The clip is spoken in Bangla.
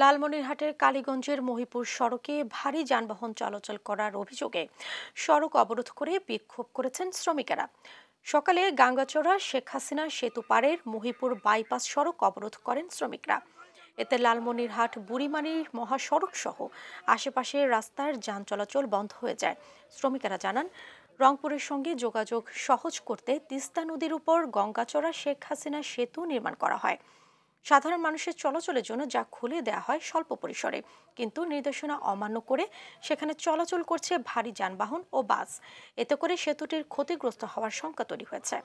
লালমনিরহাটের কালীগঞ্জের মহিপুর সড়কে ভারী যানবাহন চলাচল করার অভিযোগে সড়ক অবরোধ করে বিক্ষোভ করেছেন শ্রমিকেরা সকালে গাঙ্গাচড়া শেখ হাসিনা সেতু পারের মহিপুর বাইপাস সড়ক অবরোধ করেন শ্রমিকরা এতে লালমনিরহাট বুড়িমারি মহাসড়ক সহ আশেপাশের রাস্তার যান চলাচল বন্ধ হয়ে যায় শ্রমিকেরা জানান রংপুরের সঙ্গে যোগাযোগ সহজ করতে তিস্তা নদীর উপর গঙ্গাচড়া শেখ হাসিনা সেতু নির্মাণ করা হয় সাধারণ মানুষের চলাচলের জন্য যা খুলে দেয়া হয় স্বল্প পরিসরে কিন্তু নির্দেশনা অমান্য করে সেখানে চলাচল করছে ভারী যানবাহন ও বাস এতে করে সেতুটির ক্ষতিগ্রস্ত হওয়ার শঙ্কা তৈরি হয়েছে